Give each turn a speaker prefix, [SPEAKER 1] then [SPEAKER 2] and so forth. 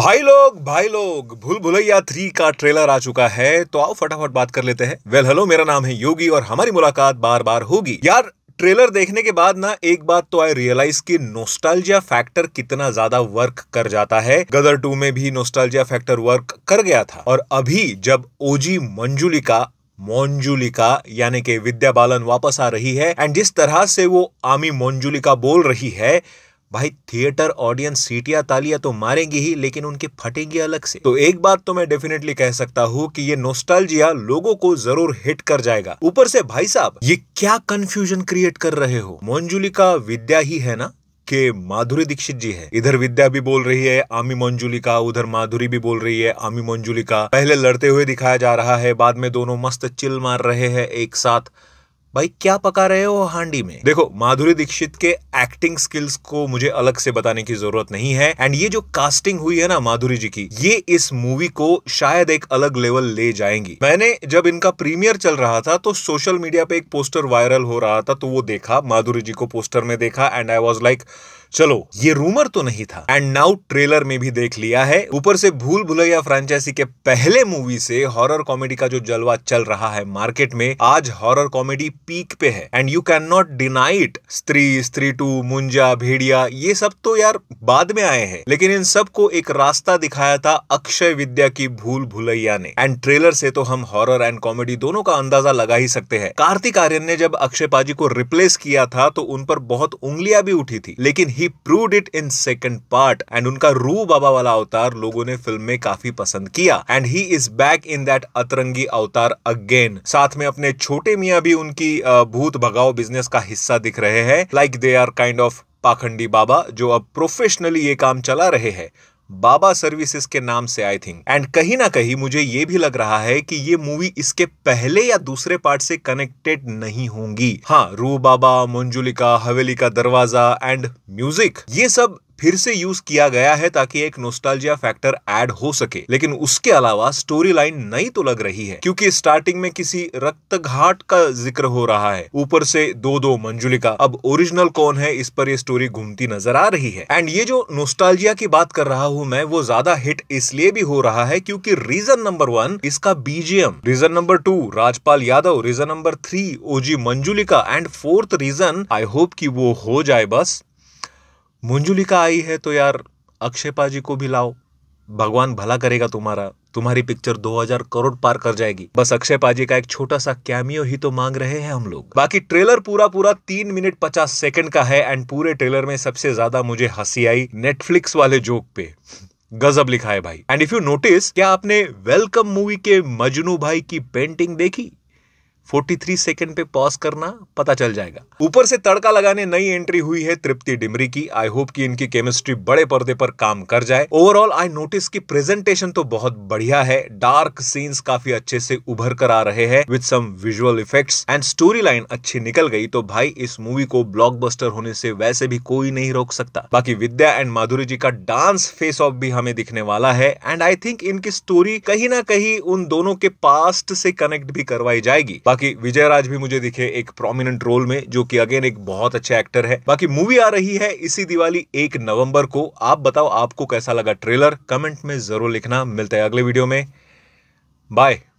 [SPEAKER 1] भाई लोग भाई लोग भूल भुलैया थ्री का ट्रेलर आ चुका है तो आओ फटाफट बात कर लेते हैं वेल हेलो मेरा नाम है योगी और हमारी मुलाकात बार बार होगी यार ट्रेलर देखने के बाद ना एक बात तो आई रियलाइज कि नोस्टाल्जिया फैक्टर कितना ज्यादा वर्क कर जाता है गदर टू में भी नोस्टाल्जिया फैक्टर वर्क कर गया था और अभी जब ओजी मंजुलिका मोन्जुलिका यानी कि विद्या बालन वापस आ रही है एंड जिस तरह से वो आमी मोंजुलिका बोल रही है भाई थिएटर ऑडियंस सीटियां तालियां तो मारेंगी ही लेकिन उनके फटेंगी अलग से तो एक बात तो मैं डेफिनेटली कह सकता हूँ कि ये नोस्टालजिया लोगों को जरूर हिट कर जाएगा ऊपर से भाई साहब ये क्या कंफ्यूजन क्रिएट कर रहे हो मोन्जुलिका विद्या ही है ना के माधुरी दीक्षित जी है इधर विद्या भी बोल रही है आमी मंजुलिका उधर माधुरी भी बोल रही है आमी मंजुलिका पहले लड़ते हुए दिखाया जा रहा है बाद में दोनों मस्त चिल मार रहे हैं एक साथ भाई क्या पका रहे हो हांडी में देखो माधुरी दीक्षित के एक्टिंग स्किल्स को मुझे अलग से बताने की जरूरत नहीं है एंड ये जो कास्टिंग हुई है ना माधुरी जी की ये इस मूवी को शायद एक अलग लेवल ले जाएंगी मैंने जब इनका प्रीमियर चल रहा था तो सोशल मीडिया पे एक पोस्टर वायरल हो रहा था तो वो देखा माधुरी जी को पोस्टर में देखा and I was like like, चलो ये रूमर तो नहीं था एंड नाउ ट्रेलर में भी देख लिया है ऊपर से भूल भुलैया फ्रेंचाइजी के पहले मूवी से हॉरर कॉमेडी का जो जलवा चल रहा है मार्केट में आज हॉरर कॉमेडी पीक पे है and you can not deny it Stree Stree to मुंजा भेड़िया ये सब तो यार बाद में आए हैं लेकिन इन सबको एक रास्ता दिखाया था अक्षय विद्या की भूल भुलैया ने एंड ट्रेलर से तो हम हॉरर एंड कॉमेडी दोनों का अंदाजा लगा ही सकते हैं कार्तिक आर्यन ने जब अक्षय पाजी को रिप्लेस किया था तो उन पर बहुत उंगलियां भी उठी थी लेकिन he prove it in second part and उनका रू बाबा वाला अवतार लोगों ने फिल्म में काफी पसंद किया and he is back in that अतरंगी अवतार अगेन साथ में अपने छोटे मियाँ भी उनकी भूत भगाओ बिजनेस का हिस्सा दिख रहे हैं like they are kind of पाखंडी बाबा जो अब प्रोफेशनली ये काम चला रहे हैं बाबा सर्विसेज के नाम से आई थिंक एंड कहीं ना कहीं मुझे ये भी लग रहा है कि ये मूवी इसके पहले या दूसरे पार्ट से कनेक्टेड नहीं होंगी हाँ रू बाबा मंजुलिका हवेली का दरवाजा एंड म्यूजिक ये सब फिर से यूज किया गया है ताकि एक नोस्टालजिया फैक्टर ऐड हो सके लेकिन उसके अलावा स्टोरी लाइन नई तो लग रही है क्योंकि स्टार्टिंग में किसी रक्त घाट का जिक्र हो रहा है ऊपर से दो दो मंजुलिका अब ओरिजिनल कौन है इस पर ये स्टोरी घूमती नजर आ रही है एंड ये जो नोस्टालजिया की बात कर रहा हूँ मैं वो ज्यादा हिट इसलिए भी हो रहा है क्योंकि रीजन नंबर वन इसका बीजेम reason number two Rajpal Yadav reason number three OG Manjulika and fourth reason I hope कि वो हो जाए बस मुंजुलिका आई है तो यार अक्षय जी को भी लाओ भगवान भला करेगा तुम्हारा तुम्हारी पिक्चर 2000 करोड़ पार कर जाएगी बस अक्षय पाजी का एक छोटा सा कैमियो ही तो मांग रहे हैं हम लोग बाकी ट्रेलर पूरा पूरा तीन मिनट पचास सेकंड का है एंड पूरे ट्रेलर में सबसे ज्यादा मुझे हंसी आई नेटफ्लिक्स वाले जोक पे गजब लिखा है भाई एंड इफ यू नोटिस क्या आपने वेलकम मूवी के मजनू भाई की पेंटिंग देखी 43 सेकंड पे पॉज करना पता चल जाएगा ऊपर से तड़का लगाने नई एंट्री हुई है तृप्ति डिमरी की आई होप कि इनकी केमिस्ट्री बड़े पर्दे पर काम कर जाए ओवरऑल आई नोटिस की प्रेजेंटेशन तो बहुत बढ़िया है डार्क सीन्स काफी अच्छे से उभर कर आ रहे हैं with some visual effects and storyline अच्छी निकल गई तो भाई इस मूवी को ब्लॉकबस्टर होने से वैसे भी कोई नहीं रोक सकता बाकी विद्या एंड माधुरी जी का डांस फेस ऑफ भी हमें दिखने वाला है एंड आई थिंक इनकी स्टोरी कहीं ना कहीं उन दोनों के पास्ट से कनेक्ट भी करवाई जाएगी बाकी बाकी विजय राज भी मुझे दिखे एक प्रोमिनेंट रोल में जो कि अगेन एक बहुत अच्छा एक्टर है बाकी मूवी आ रही है इसी दिवाली एक नवंबर को आप बताओ आपको कैसा लगा ट्रेलर कमेंट में जरूर लिखना मिलता है अगले वीडियो में बाय